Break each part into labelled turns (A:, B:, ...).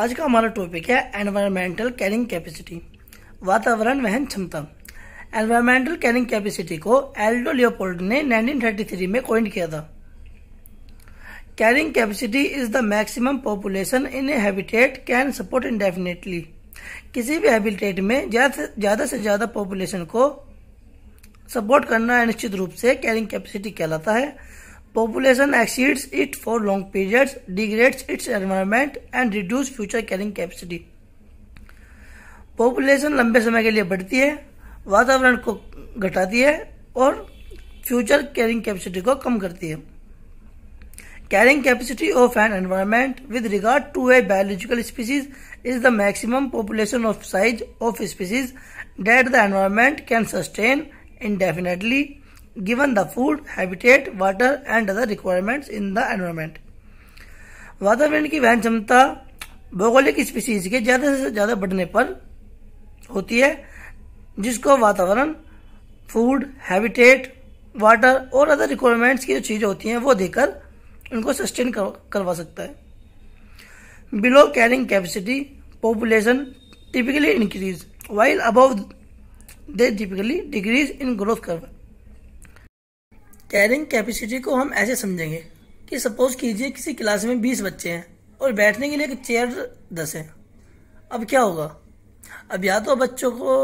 A: आज का हमारा टॉपिक है एनवायरमेंटल कैरिंग कैपेसिटी वातावरण वहन क्षमता एनवायरमेंटल कैरिंग कैपेसिटी को एल्डो लियोपोल्ड ने 1933 में कोइंट किया था carrying capacity is the maximum population in a habitat can support indefinitely किसी भी हैबिटेट में ज़्यादा से ज़्यादा पॉपुलेशन को सपोर्ट करना निश्चित रूप से कैरिंग कैपेसिटी कहलाता है population exceeds it for long periods degrades its environment and reduce future carrying capacity population लंबे समय के लिए बढ़ती है वातावरण को घटाती है और फ्यूचर कैरिंग कैपेसिटी को कम करती है carrying capacity of an environment with regard to a biological species is the maximum population of size of species that the environment can sustain indefinitely given the food, habitat, water and other requirements in the environment. वातावरण की वहन क्षमता भौगोलिक species के ज्यादा से ज्यादा बढ़ने पर होती है जिसको वातावरण फूड हैबिटेट वाटर और अदर रिक्वायरमेंट्स की जो चीज़ें होती हैं वो देकर उनको सस्टेन कर, करवा सकता है below carrying capacity population typically increase while above they typically decrease in growth करवा कैरिंग कैपेसिटी को हम ऐसे समझेंगे कि सपोज कीजिए किसी क्लास में बीस बच्चे हैं और बैठने के लिए एक चेयर दस है अब क्या होगा अब या तो बच्चों को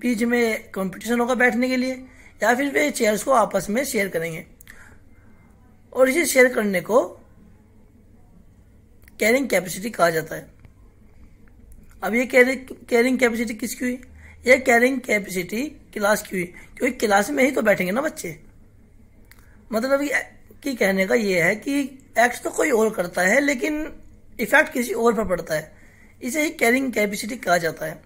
A: बीच में कंपटीशन होगा बैठने के लिए या फिर वे चेयर्स को आपस में शेयर करेंगे और इसे शेयर करने को कैरिंग कैपेसिटी कहा जाता है अब ये कैरिंग कैपेसिटी किसकी हुई यह कैरिंग कैपेसिटी क्लास की हुई क्योंकि क्लास में ही तो बैठेंगे ना बच्चे मतलब कि कहने का ये है कि एक्ट तो कोई और करता है लेकिन इफेक्ट किसी और पर पड़ता है इसे ही कैरिंग कैपेसिटी कहा जाता है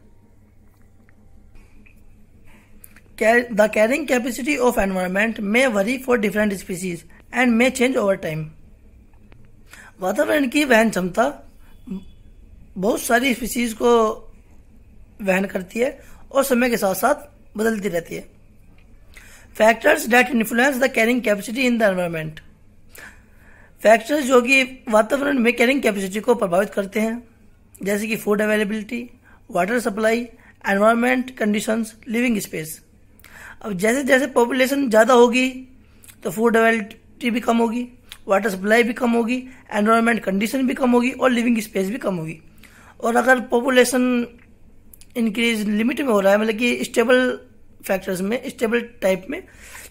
A: the carrying capacity of environment may vary for different species and may change over time वातावरण की वहन क्षमता बहुत सारी स्पीसीज को वहन करती है और समय के साथ साथ बदलती रहती है factors that influence the carrying capacity in the environment factors जो कि वातावरण में कैरिंग कैपेसिटी को प्रभावित करते हैं जैसे कि food availability water supply environment conditions living space अब जैसे जैसे पॉपुलेशन ज़्यादा होगी तो फूड अवेलेबिलिटी भी कम होगी वाटर सप्लाई भी कम होगी एनवायरमेंट कंडीशन भी कम होगी और लिविंग स्पेस भी कम होगी और अगर पॉपुलेशन इंक्रीज लिमिट में हो रहा है मतलब कि स्टेबल फैक्टर्स में स्टेबल टाइप में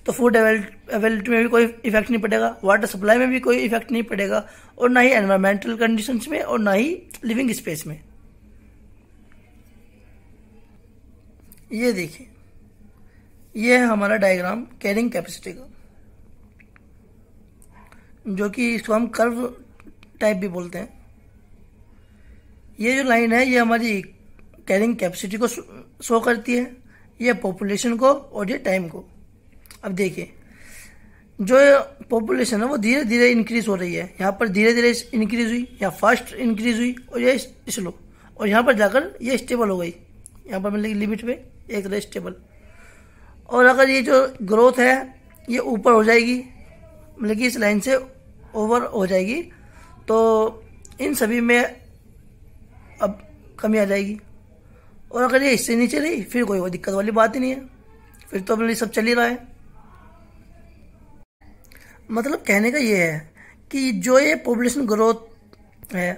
A: तो फूड अवेलेबिलिटी में भी कोई इफेक्ट नहीं पड़ेगा वाटर सप्लाई में भी कोई इफेक्ट नहीं पड़ेगा और ना ही एनवायरमेंटल कंडीशंस में और ना ही लिविंग स्पेस में ये देखिए ये है हमारा डायग्राम कैरिंग कैपेसिटी का जो कि इसको हम कर्व टाइप भी बोलते हैं ये जो लाइन है ये हमारी कैरिंग कैपेसिटी को शो करती है ये पॉपुलेशन को और ये टाइम को अब देखिए जो पॉपुलेशन है वो धीरे धीरे इंक्रीज हो रही है यहाँ पर धीरे धीरे इंक्रीज हुई या फास्ट इंक्रीज हुई और ये स्लो और यहाँ पर जाकर ये स्टेबल हो गई यहाँ पर मतलब लिमिट पे एक रहे स्टेबल और अगर ये जो ग्रोथ है ये ऊपर हो जाएगी मतलब कि इस लाइन से ओवर हो जाएगी तो इन सभी में अब कमी आ जाएगी और अगर ये इससे नीचे रही फिर कोई वो दिक्कत वाली बात ही नहीं है फिर तो अपने सब चल ही रहा है मतलब कहने का ये है कि जो ये पॉपुलेशन ग्रोथ है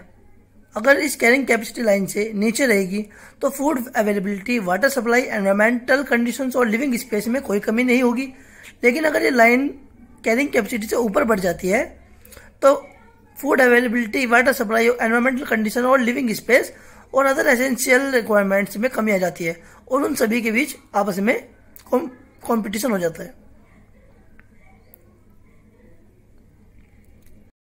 A: अगर इस कैरिंग कैपेसिटी लाइन से नीचे रहेगी तो food availability water supply environmental conditions और लिविंग स्पेस में कोई कमी नहीं होगी लेकिन अगर ये लाइन कैरिंग कैपेसिटी से ऊपर बढ़ जाती है तो food availability water supply environmental condition और लिविंग स्पेस और अदर एसेंशियल रिक्वायरमेंट्स में कमी आ जाती है और उन सभी के बीच आपस में कॉम्पिटिशन हो जाता है